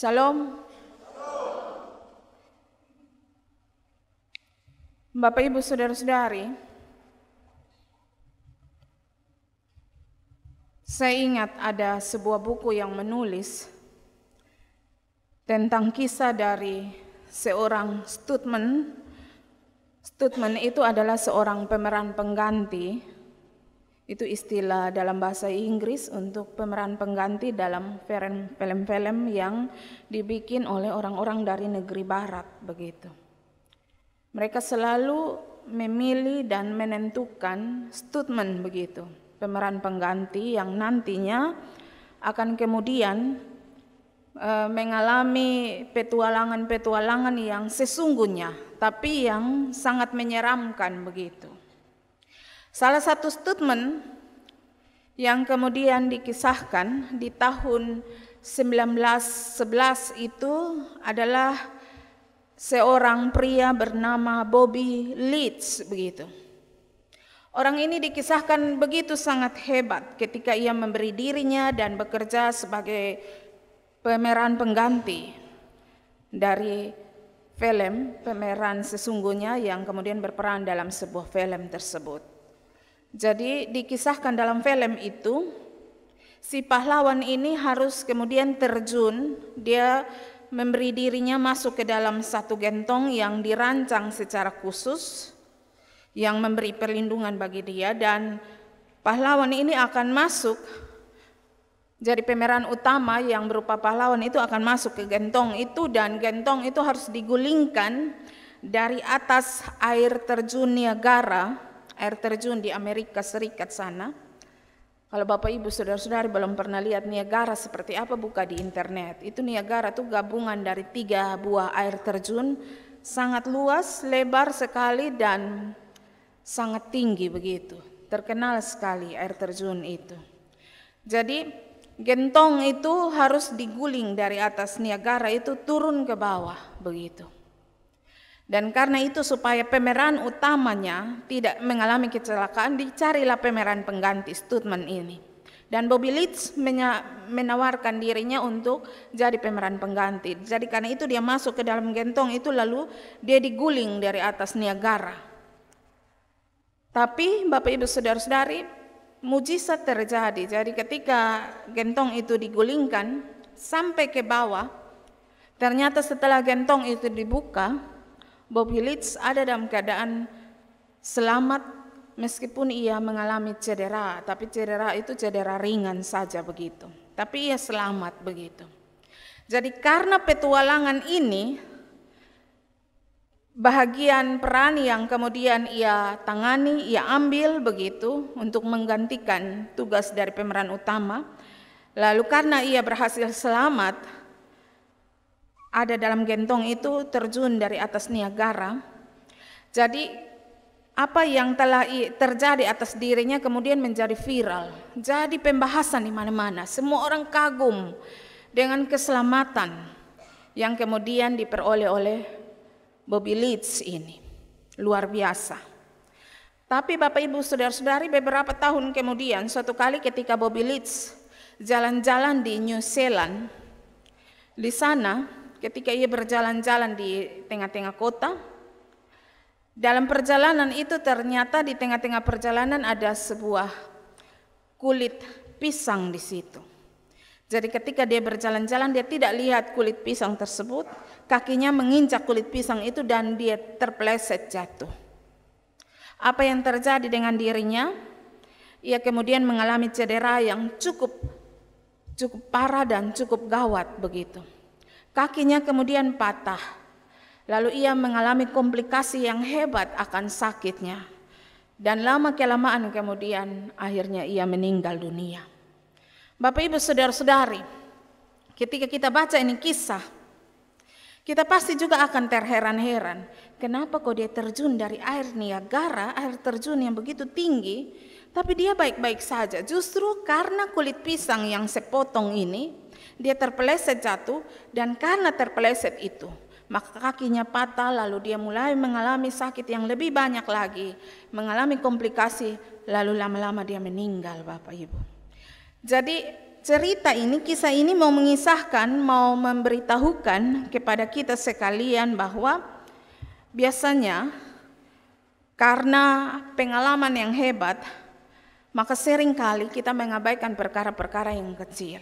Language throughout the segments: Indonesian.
Shalom. Bapak Ibu Saudara-saudari, saya ingat ada sebuah buku yang menulis tentang kisah dari seorang Stutman. Stutman itu adalah seorang pemeran pengganti itu istilah dalam bahasa Inggris untuk pemeran pengganti dalam film-film yang dibikin oleh orang-orang dari negeri barat begitu. Mereka selalu memilih dan menentukan statement begitu, pemeran pengganti yang nantinya akan kemudian e, mengalami petualangan-petualangan yang sesungguhnya tapi yang sangat menyeramkan begitu. Salah satu statement yang kemudian dikisahkan di tahun 1911 itu adalah seorang pria bernama Bobby Leeds begitu. Orang ini dikisahkan begitu sangat hebat ketika ia memberi dirinya dan bekerja sebagai pemeran pengganti dari film pemeran sesungguhnya yang kemudian berperan dalam sebuah film tersebut. Jadi dikisahkan dalam film itu si pahlawan ini harus kemudian terjun, dia memberi dirinya masuk ke dalam satu gentong yang dirancang secara khusus yang memberi perlindungan bagi dia dan pahlawan ini akan masuk jadi pemeran utama yang berupa pahlawan itu akan masuk ke gentong itu dan gentong itu harus digulingkan dari atas air terjun Niagara air terjun di Amerika Serikat sana. Kalau Bapak Ibu Saudara-saudari belum pernah lihat Niagara seperti apa buka di internet. Itu Niagara tuh gabungan dari tiga buah air terjun sangat luas, lebar sekali dan sangat tinggi begitu. Terkenal sekali air terjun itu. Jadi gentong itu harus diguling dari atas Niagara itu turun ke bawah begitu. Dan karena itu supaya pemeran utamanya tidak mengalami kecelakaan, dicarilah pemeran pengganti stuntman ini. Dan Bobby Leeds menawarkan dirinya untuk jadi pemeran pengganti. Jadi karena itu dia masuk ke dalam gentong itu lalu dia diguling dari atas Niagara. Tapi Bapak Ibu Saudara-saudari, mujizat terjadi. Jadi ketika gentong itu digulingkan sampai ke bawah, ternyata setelah gentong itu dibuka, Bob Hillitz ada dalam keadaan selamat meskipun ia mengalami cedera, tapi cedera itu cedera ringan saja begitu. Tapi ia selamat begitu. Jadi karena petualangan ini bahagian peran yang kemudian ia tangani, ia ambil begitu untuk menggantikan tugas dari pemeran utama. Lalu karena ia berhasil selamat, ada dalam gentong itu terjun dari atas Niagara. Jadi apa yang telah terjadi atas dirinya kemudian menjadi viral, jadi pembahasan di mana-mana. Semua orang kagum dengan keselamatan yang kemudian diperoleh oleh Bobby Leeds ini. Luar biasa. Tapi Bapak Ibu Saudara-saudari beberapa tahun kemudian suatu kali ketika Bobby Leeds jalan-jalan di New Zealand di sana ketika ia berjalan-jalan di tengah-tengah kota. Dalam perjalanan itu ternyata di tengah-tengah perjalanan ada sebuah kulit pisang di situ. Jadi ketika dia berjalan-jalan dia tidak lihat kulit pisang tersebut, kakinya menginjak kulit pisang itu dan dia terpleset jatuh. Apa yang terjadi dengan dirinya? Ia kemudian mengalami cedera yang cukup cukup parah dan cukup gawat begitu. Kakinya kemudian patah, lalu ia mengalami komplikasi yang hebat akan sakitnya. Dan lama kelamaan kemudian akhirnya ia meninggal dunia. Bapak ibu saudara-saudari, ketika kita baca ini kisah, kita pasti juga akan terheran-heran. Kenapa kok dia terjun dari air Niagara, air terjun yang begitu tinggi, tapi dia baik-baik saja. Justru karena kulit pisang yang sepotong ini, dia terpeleset jatuh dan karena terpeleset itu maka kakinya patah lalu dia mulai mengalami sakit yang lebih banyak lagi, mengalami komplikasi lalu lama-lama dia meninggal Bapak Ibu. Jadi cerita ini, kisah ini mau mengisahkan, mau memberitahukan kepada kita sekalian bahwa biasanya karena pengalaman yang hebat, maka seringkali kita mengabaikan perkara-perkara yang kecil.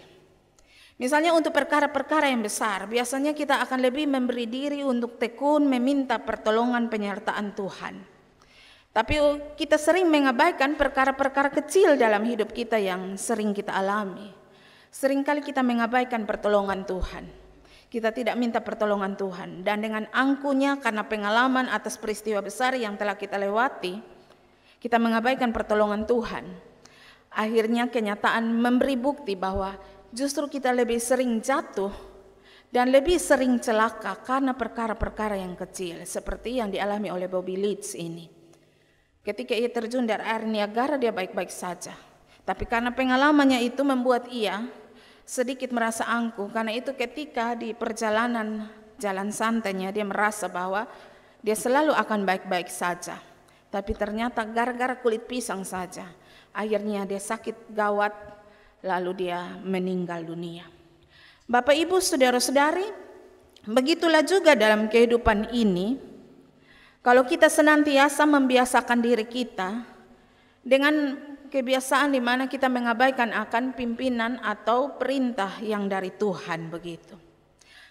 Misalnya untuk perkara-perkara yang besar, biasanya kita akan lebih memberi diri untuk tekun meminta pertolongan penyertaan Tuhan. Tapi oh, kita sering mengabaikan perkara-perkara kecil dalam hidup kita yang sering kita alami. Seringkali kita mengabaikan pertolongan Tuhan. Kita tidak minta pertolongan Tuhan dan dengan angkunya karena pengalaman atas peristiwa besar yang telah kita lewati, kita mengabaikan pertolongan Tuhan. Akhirnya kenyataan memberi bukti bahwa justru kita lebih sering jatuh dan lebih sering celaka karena perkara-perkara yang kecil seperti yang dialami oleh Bobby Leeds ini. Ketika ia terjun dari air Niagara dia baik-baik saja. Tapi karena pengalamannya itu membuat ia sedikit merasa angkuh karena itu ketika di perjalanan jalan santainya dia merasa bahwa dia selalu akan baik-baik saja. Tapi ternyata gara-gara kulit pisang saja akhirnya dia sakit gawat lalu dia meninggal dunia. Bapak Ibu, saudara-saudari, begitulah juga dalam kehidupan ini. Kalau kita senantiasa membiasakan diri kita dengan kebiasaan di mana kita mengabaikan akan pimpinan atau perintah yang dari Tuhan begitu.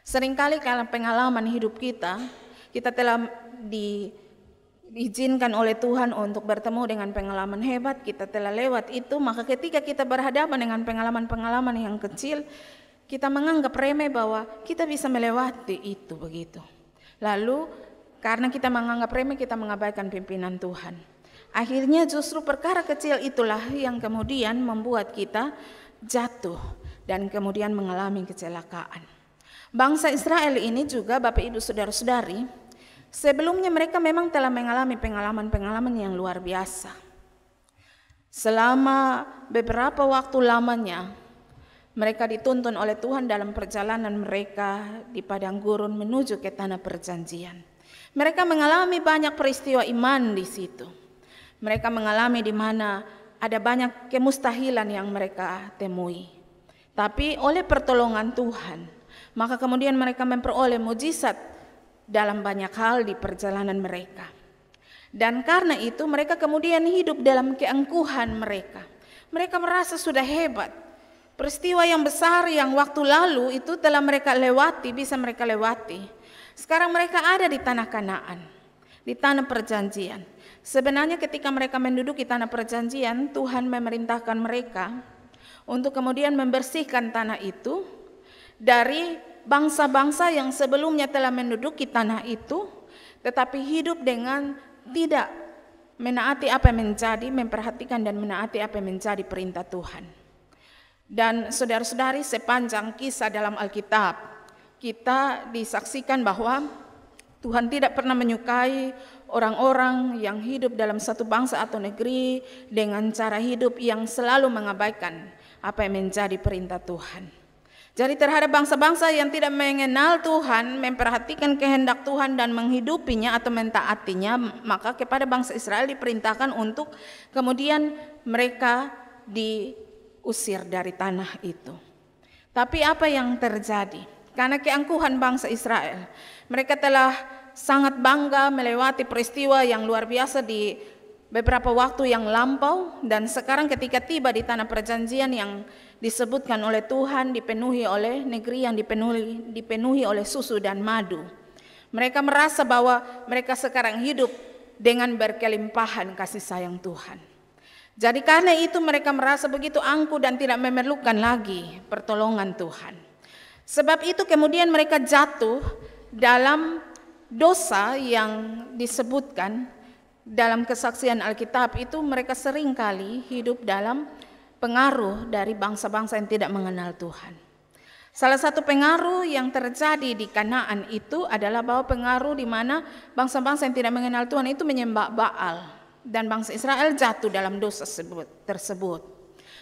Seringkali dalam pengalaman hidup kita, kita telah di diizinkan oleh Tuhan untuk bertemu dengan pengalaman hebat kita telah lewat itu maka ketika kita berhadapan dengan pengalaman-pengalaman yang kecil kita menganggap remeh bahwa kita bisa melewati itu begitu lalu karena kita menganggap remeh kita mengabaikan pimpinan Tuhan akhirnya justru perkara kecil itulah yang kemudian membuat kita jatuh dan kemudian mengalami kecelakaan bangsa Israel ini juga Bapak Ibu saudara-saudari Sebelumnya mereka memang telah mengalami pengalaman-pengalaman yang luar biasa. Selama beberapa waktu lamanya, mereka dituntun oleh Tuhan dalam perjalanan mereka di padang gurun menuju ke tanah perjanjian. Mereka mengalami banyak peristiwa iman di situ. Mereka mengalami di mana ada banyak kemustahilan yang mereka temui. Tapi oleh pertolongan Tuhan, maka kemudian mereka memperoleh mujizat dalam banyak hal di perjalanan mereka. Dan karena itu mereka kemudian hidup dalam keangkuhan mereka. Mereka merasa sudah hebat. Peristiwa yang besar yang waktu lalu itu telah mereka lewati, bisa mereka lewati. Sekarang mereka ada di tanah Kanaan, di tanah perjanjian. Sebenarnya ketika mereka menduduki tanah perjanjian, Tuhan memerintahkan mereka untuk kemudian membersihkan tanah itu dari bangsa-bangsa yang sebelumnya telah menduduki tanah itu, tetapi hidup dengan tidak menaati apa yang menjadi, memperhatikan dan menaati apa yang menjadi perintah Tuhan. Dan saudara-saudari sepanjang kisah dalam Alkitab, kita disaksikan bahwa Tuhan tidak pernah menyukai orang-orang yang hidup dalam satu bangsa atau negeri dengan cara hidup yang selalu mengabaikan apa yang menjadi perintah Tuhan. Jadi terhadap bangsa-bangsa yang tidak mengenal Tuhan, memperhatikan kehendak Tuhan dan menghidupinya atau mentaatinya, maka kepada bangsa Israel diperintahkan untuk kemudian mereka diusir dari tanah itu. Tapi apa yang terjadi? Karena keangkuhan bangsa Israel, mereka telah sangat bangga melewati peristiwa yang luar biasa di beberapa waktu yang lampau dan sekarang ketika tiba di tanah perjanjian yang disebutkan oleh Tuhan dipenuhi oleh negeri yang dipenuhi dipenuhi oleh susu dan madu. Mereka merasa bahwa mereka sekarang hidup dengan berkelimpahan kasih sayang Tuhan. Jadi karena itu mereka merasa begitu angkuh dan tidak memerlukan lagi pertolongan Tuhan. Sebab itu kemudian mereka jatuh dalam dosa yang disebutkan dalam kesaksian Alkitab itu mereka sering kali hidup dalam pengaruh dari bangsa-bangsa yang tidak mengenal Tuhan. Salah satu pengaruh yang terjadi di Kanaan itu adalah bahwa pengaruh di mana bangsa-bangsa yang tidak mengenal Tuhan itu menyembah Baal dan bangsa Israel jatuh dalam dosa tersebut.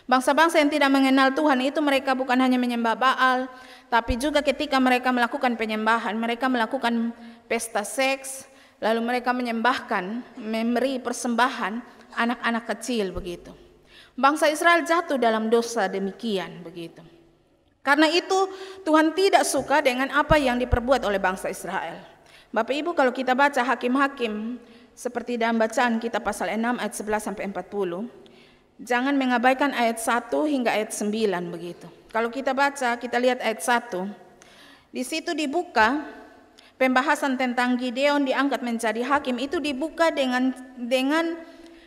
Bangsa-bangsa yang tidak mengenal Tuhan itu mereka bukan hanya menyembah Baal, tapi juga ketika mereka melakukan penyembahan, mereka melakukan pesta seks, Lalu mereka menyembahkan, memberi persembahan anak-anak kecil begitu. Bangsa Israel jatuh dalam dosa demikian begitu. Karena itu Tuhan tidak suka dengan apa yang diperbuat oleh bangsa Israel. Bapak Ibu kalau kita baca hakim-hakim seperti dalam bacaan kita pasal 6 ayat 11 sampai 40, jangan mengabaikan ayat 1 hingga ayat 9 begitu. Kalau kita baca, kita lihat ayat 1. Di situ dibuka pembahasan tentang Gideon diangkat menjadi hakim itu dibuka dengan dengan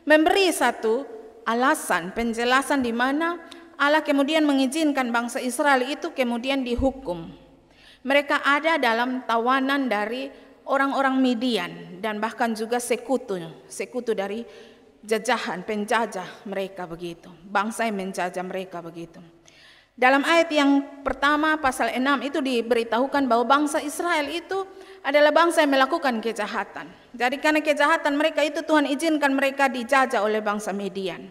memberi satu alasan penjelasan di mana Allah kemudian mengizinkan bangsa Israel itu kemudian dihukum. Mereka ada dalam tawanan dari orang-orang Midian dan bahkan juga sekutu, sekutu dari jajahan penjajah mereka begitu, bangsa yang menjajah mereka begitu. Dalam ayat yang pertama pasal 6 itu diberitahukan bahwa bangsa Israel itu adalah bangsa yang melakukan kejahatan. Jadi karena kejahatan mereka itu Tuhan izinkan mereka dijajah oleh bangsa Median.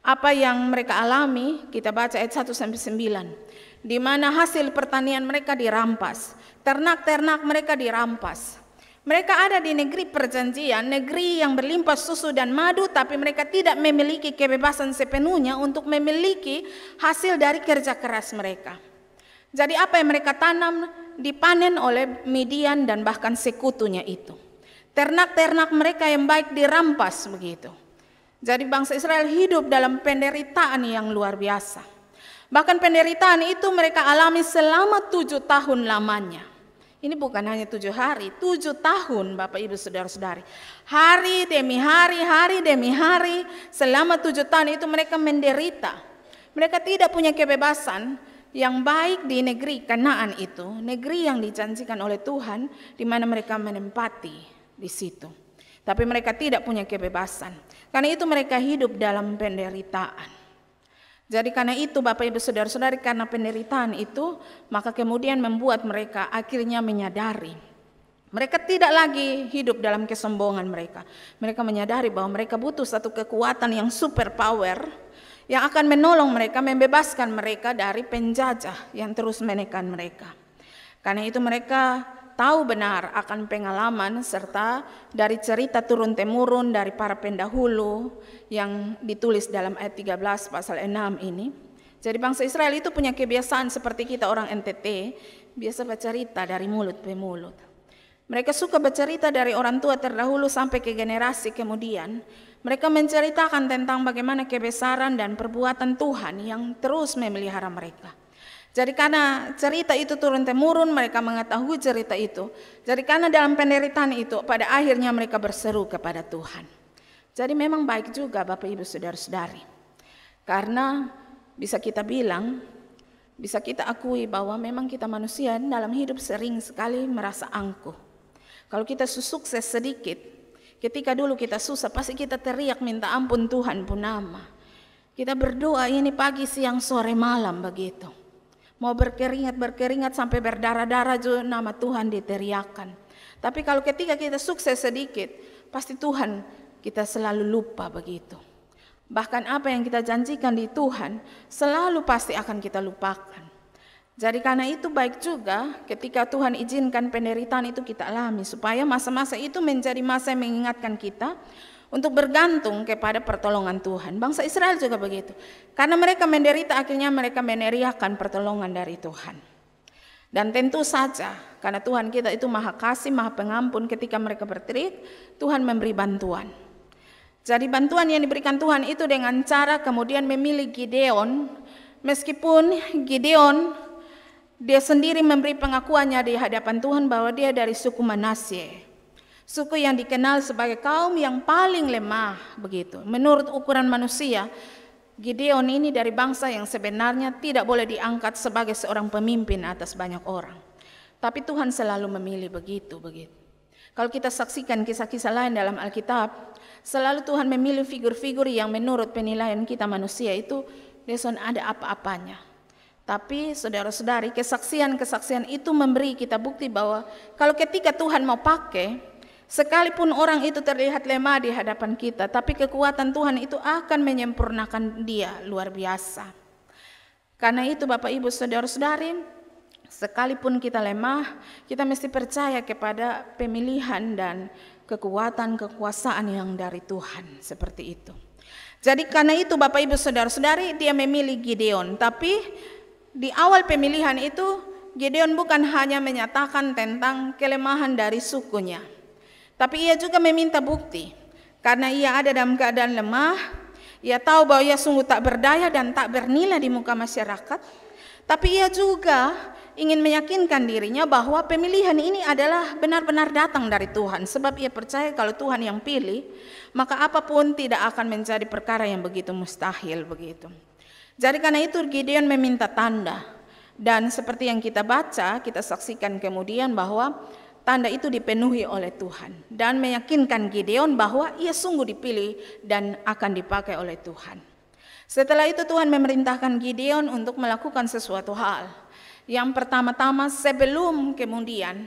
Apa yang mereka alami kita baca ayat 1 sampai 9. Di mana hasil pertanian mereka dirampas, ternak-ternak mereka dirampas, mereka ada di negeri perjanjian, negeri yang berlimpah susu dan madu, tapi mereka tidak memiliki kebebasan sepenuhnya untuk memiliki hasil dari kerja keras mereka. Jadi apa yang mereka tanam dipanen oleh median dan bahkan sekutunya itu. Ternak-ternak mereka yang baik dirampas begitu. Jadi bangsa Israel hidup dalam penderitaan yang luar biasa. Bahkan penderitaan itu mereka alami selama tujuh tahun lamanya. Ini bukan hanya tujuh hari, tujuh tahun Bapak Ibu Saudara-saudari. Hari demi hari, hari demi hari, selama tujuh tahun itu mereka menderita. Mereka tidak punya kebebasan yang baik di negeri kenaan itu, negeri yang dijanjikan oleh Tuhan, di mana mereka menempati di situ. Tapi mereka tidak punya kebebasan, karena itu mereka hidup dalam penderitaan. Jadi karena itu Bapak Ibu Saudara-saudari karena penderitaan itu maka kemudian membuat mereka akhirnya menyadari mereka tidak lagi hidup dalam kesombongan mereka. Mereka menyadari bahwa mereka butuh satu kekuatan yang super power yang akan menolong mereka membebaskan mereka dari penjajah yang terus menekan mereka. Karena itu mereka tahu benar akan pengalaman serta dari cerita turun-temurun dari para pendahulu yang ditulis dalam ayat 13 pasal 6 ini. Jadi bangsa Israel itu punya kebiasaan seperti kita orang NTT, biasa bercerita dari mulut ke mulut. Mereka suka bercerita dari orang tua terdahulu sampai ke generasi kemudian. Mereka menceritakan tentang bagaimana kebesaran dan perbuatan Tuhan yang terus memelihara mereka. Jadi karena cerita itu turun temurun mereka mengetahui cerita itu. Jadi karena dalam penderitaan itu pada akhirnya mereka berseru kepada Tuhan. Jadi memang baik juga Bapak Ibu Saudara-saudari. Karena bisa kita bilang, bisa kita akui bahwa memang kita manusia dalam hidup sering sekali merasa angkuh. Kalau kita sukses sedikit, ketika dulu kita susah pasti kita teriak minta ampun Tuhan pun nama. Kita berdoa ini pagi, siang, sore, malam begitu. Mau berkeringat, berkeringat sampai berdarah-darah nama Tuhan diteriakan. Tapi kalau ketika kita sukses sedikit, pasti Tuhan kita selalu lupa begitu. Bahkan apa yang kita janjikan di Tuhan selalu pasti akan kita lupakan. Jadi karena itu baik juga ketika Tuhan izinkan penderitaan itu kita alami supaya masa-masa itu menjadi masa yang mengingatkan kita untuk bergantung kepada pertolongan Tuhan. Bangsa Israel juga begitu. Karena mereka menderita akhirnya mereka meneriakan pertolongan dari Tuhan. Dan tentu saja karena Tuhan kita itu maha kasih, maha pengampun ketika mereka berteriak, Tuhan memberi bantuan. Jadi bantuan yang diberikan Tuhan itu dengan cara kemudian memilih Gideon meskipun Gideon dia sendiri memberi pengakuannya di hadapan Tuhan bahwa dia dari suku Manasye. Suku yang dikenal sebagai kaum yang paling lemah begitu. Menurut ukuran manusia, Gideon ini dari bangsa yang sebenarnya tidak boleh diangkat sebagai seorang pemimpin atas banyak orang. Tapi Tuhan selalu memilih begitu, begitu. Kalau kita saksikan kisah-kisah lain dalam Alkitab, selalu Tuhan memilih figur-figur yang menurut penilaian kita manusia itu Deson ada apa-apanya. Tapi saudara-saudari, kesaksian-kesaksian itu memberi kita bukti bahwa kalau ketika Tuhan mau pakai, Sekalipun orang itu terlihat lemah di hadapan kita, tapi kekuatan Tuhan itu akan menyempurnakan dia luar biasa. Karena itu Bapak Ibu Saudara-saudari, sekalipun kita lemah, kita mesti percaya kepada pemilihan dan kekuatan kekuasaan yang dari Tuhan seperti itu. Jadi karena itu Bapak Ibu Saudara-saudari dia memilih Gideon, tapi di awal pemilihan itu Gideon bukan hanya menyatakan tentang kelemahan dari sukunya, tapi ia juga meminta bukti. Karena ia ada dalam keadaan lemah, ia tahu bahwa ia sungguh tak berdaya dan tak bernilai di muka masyarakat. Tapi ia juga ingin meyakinkan dirinya bahwa pemilihan ini adalah benar-benar datang dari Tuhan. Sebab ia percaya kalau Tuhan yang pilih, maka apapun tidak akan menjadi perkara yang begitu mustahil begitu. Jadi karena itu Gideon meminta tanda. Dan seperti yang kita baca, kita saksikan kemudian bahwa tanda itu dipenuhi oleh Tuhan dan meyakinkan Gideon bahwa ia sungguh dipilih dan akan dipakai oleh Tuhan. Setelah itu Tuhan memerintahkan Gideon untuk melakukan sesuatu hal. Yang pertama-tama sebelum kemudian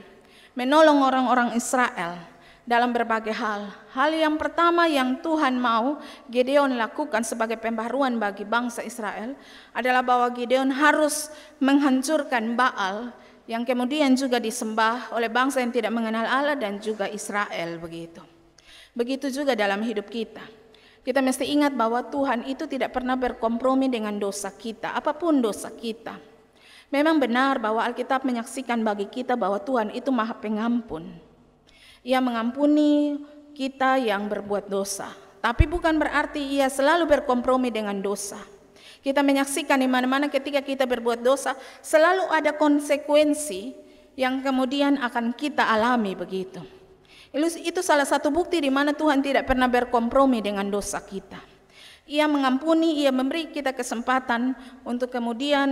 menolong orang-orang Israel dalam berbagai hal. Hal yang pertama yang Tuhan mau Gideon lakukan sebagai pembaruan bagi bangsa Israel adalah bahwa Gideon harus menghancurkan Baal yang kemudian juga disembah oleh bangsa yang tidak mengenal Allah dan juga Israel begitu. Begitu juga dalam hidup kita. Kita mesti ingat bahwa Tuhan itu tidak pernah berkompromi dengan dosa kita, apapun dosa kita. Memang benar bahwa Alkitab menyaksikan bagi kita bahwa Tuhan itu Maha Pengampun. Ia mengampuni kita yang berbuat dosa, tapi bukan berarti ia selalu berkompromi dengan dosa. Kita menyaksikan di mana-mana ketika kita berbuat dosa, selalu ada konsekuensi yang kemudian akan kita alami begitu. Itu salah satu bukti di mana Tuhan tidak pernah berkompromi dengan dosa kita. Ia mengampuni, ia memberi kita kesempatan untuk kemudian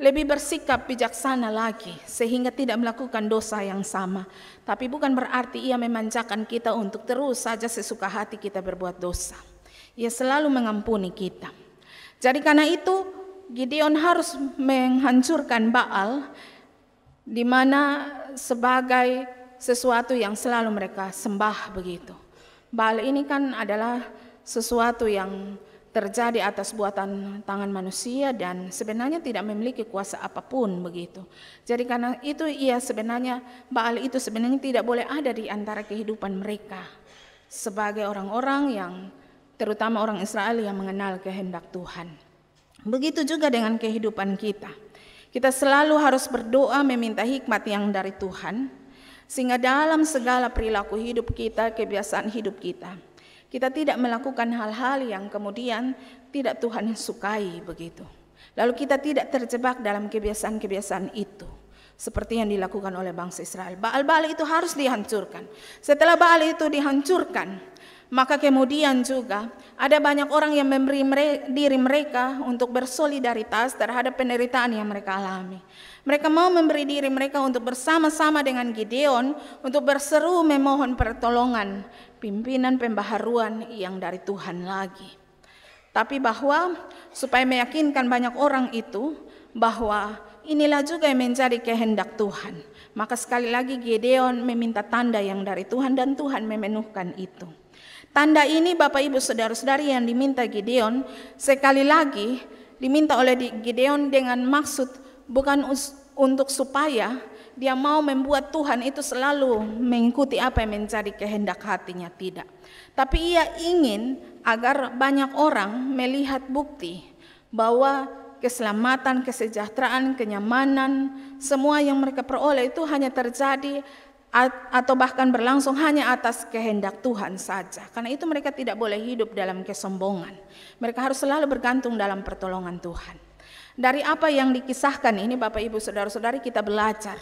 lebih bersikap bijaksana lagi sehingga tidak melakukan dosa yang sama. Tapi bukan berarti ia memanjakan kita untuk terus saja sesuka hati kita berbuat dosa. Ia selalu mengampuni kita. Jadi karena itu Gideon harus menghancurkan Baal di mana sebagai sesuatu yang selalu mereka sembah begitu. Baal ini kan adalah sesuatu yang terjadi atas buatan tangan manusia dan sebenarnya tidak memiliki kuasa apapun begitu. Jadi karena itu ia sebenarnya Baal itu sebenarnya tidak boleh ada di antara kehidupan mereka sebagai orang-orang yang terutama orang Israel yang mengenal kehendak Tuhan. Begitu juga dengan kehidupan kita. Kita selalu harus berdoa meminta hikmat yang dari Tuhan, sehingga dalam segala perilaku hidup kita, kebiasaan hidup kita, kita tidak melakukan hal-hal yang kemudian tidak Tuhan sukai begitu. Lalu kita tidak terjebak dalam kebiasaan-kebiasaan itu seperti yang dilakukan oleh bangsa Israel. Baal-baal itu harus dihancurkan. Setelah Baal itu dihancurkan, maka kemudian juga ada banyak orang yang memberi mere diri mereka untuk bersolidaritas terhadap penderitaan yang mereka alami. Mereka mau memberi diri mereka untuk bersama-sama dengan Gideon untuk berseru memohon pertolongan, pimpinan pembaharuan yang dari Tuhan lagi. Tapi bahwa supaya meyakinkan banyak orang itu bahwa inilah juga yang menjadi kehendak Tuhan. Maka sekali lagi Gideon meminta tanda yang dari Tuhan dan Tuhan memenuhkan itu. Tanda ini Bapak Ibu saudara-saudari yang diminta Gideon sekali lagi diminta oleh Gideon dengan maksud bukan untuk supaya dia mau membuat Tuhan itu selalu mengikuti apa yang menjadi kehendak hatinya tidak. Tapi ia ingin agar banyak orang melihat bukti bahwa keselamatan, kesejahteraan, kenyamanan, semua yang mereka peroleh itu hanya terjadi atau bahkan berlangsung hanya atas kehendak Tuhan saja. Karena itu mereka tidak boleh hidup dalam kesombongan. Mereka harus selalu bergantung dalam pertolongan Tuhan. Dari apa yang dikisahkan ini Bapak Ibu Saudara-saudari kita belajar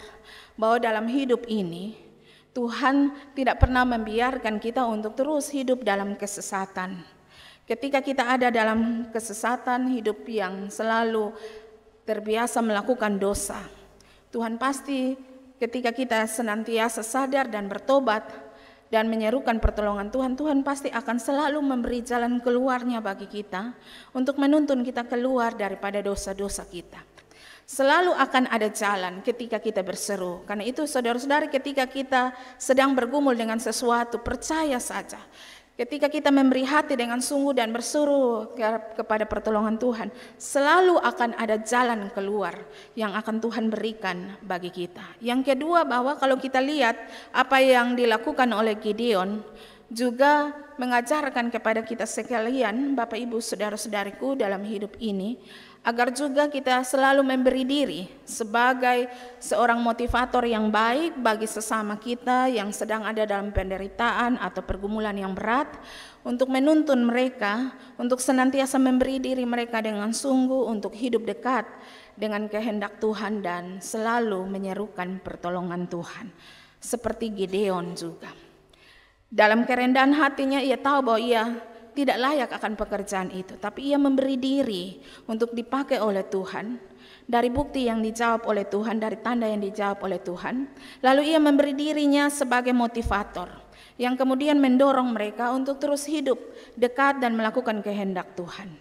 bahwa dalam hidup ini Tuhan tidak pernah membiarkan kita untuk terus hidup dalam kesesatan. Ketika kita ada dalam kesesatan hidup yang selalu terbiasa melakukan dosa, Tuhan pasti ketika kita senantiasa sadar dan bertobat dan menyerukan pertolongan Tuhan, Tuhan pasti akan selalu memberi jalan keluarnya bagi kita untuk menuntun kita keluar daripada dosa-dosa kita. Selalu akan ada jalan ketika kita berseru. Karena itu saudara-saudari ketika kita sedang bergumul dengan sesuatu, percaya saja Ketika kita memberi hati dengan sungguh dan bersuruh kepada pertolongan Tuhan, selalu akan ada jalan keluar yang akan Tuhan berikan bagi kita. Yang kedua bahwa kalau kita lihat apa yang dilakukan oleh Gideon juga mengajarkan kepada kita sekalian, Bapak Ibu, saudara-saudariku dalam hidup ini agar juga kita selalu memberi diri sebagai seorang motivator yang baik bagi sesama kita yang sedang ada dalam penderitaan atau pergumulan yang berat untuk menuntun mereka untuk senantiasa memberi diri mereka dengan sungguh untuk hidup dekat dengan kehendak Tuhan dan selalu menyerukan pertolongan Tuhan seperti Gideon juga. Dalam kerendahan hatinya ia tahu bahwa ia tidak layak akan pekerjaan itu, tapi ia memberi diri untuk dipakai oleh Tuhan dari bukti yang dijawab oleh Tuhan, dari tanda yang dijawab oleh Tuhan. Lalu ia memberi dirinya sebagai motivator yang kemudian mendorong mereka untuk terus hidup dekat dan melakukan kehendak Tuhan.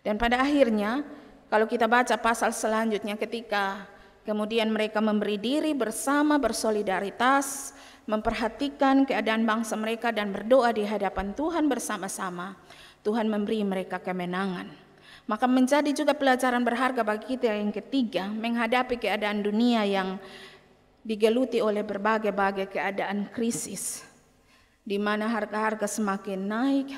Dan pada akhirnya, kalau kita baca pasal selanjutnya ketika Kemudian mereka memberi diri bersama bersolidaritas, memperhatikan keadaan bangsa mereka dan berdoa di hadapan Tuhan bersama-sama. Tuhan memberi mereka kemenangan. Maka menjadi juga pelajaran berharga bagi kita yang ketiga menghadapi keadaan dunia yang digeluti oleh berbagai-bagai keadaan krisis. Di mana harga-harga semakin naik,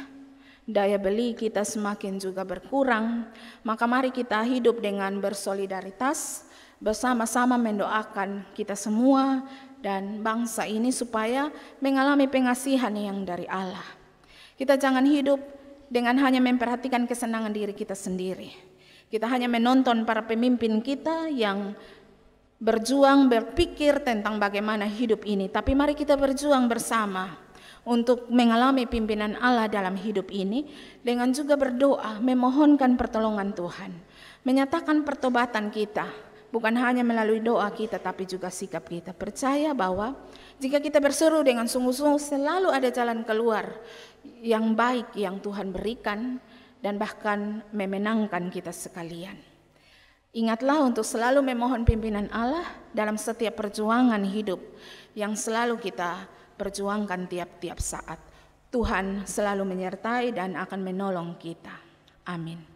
daya beli kita semakin juga berkurang, maka mari kita hidup dengan bersolidaritas, bersama-sama mendoakan kita semua dan bangsa ini supaya mengalami pengasihan yang dari Allah. Kita jangan hidup dengan hanya memperhatikan kesenangan diri kita sendiri. Kita hanya menonton para pemimpin kita yang berjuang berpikir tentang bagaimana hidup ini, tapi mari kita berjuang bersama untuk mengalami pimpinan Allah dalam hidup ini dengan juga berdoa memohonkan pertolongan Tuhan, menyatakan pertobatan kita bukan hanya melalui doa kita tapi juga sikap kita. Percaya bahwa jika kita berseru dengan sungguh-sungguh selalu ada jalan keluar yang baik yang Tuhan berikan dan bahkan memenangkan kita sekalian. Ingatlah untuk selalu memohon pimpinan Allah dalam setiap perjuangan hidup yang selalu kita perjuangkan tiap-tiap saat. Tuhan selalu menyertai dan akan menolong kita. Amin.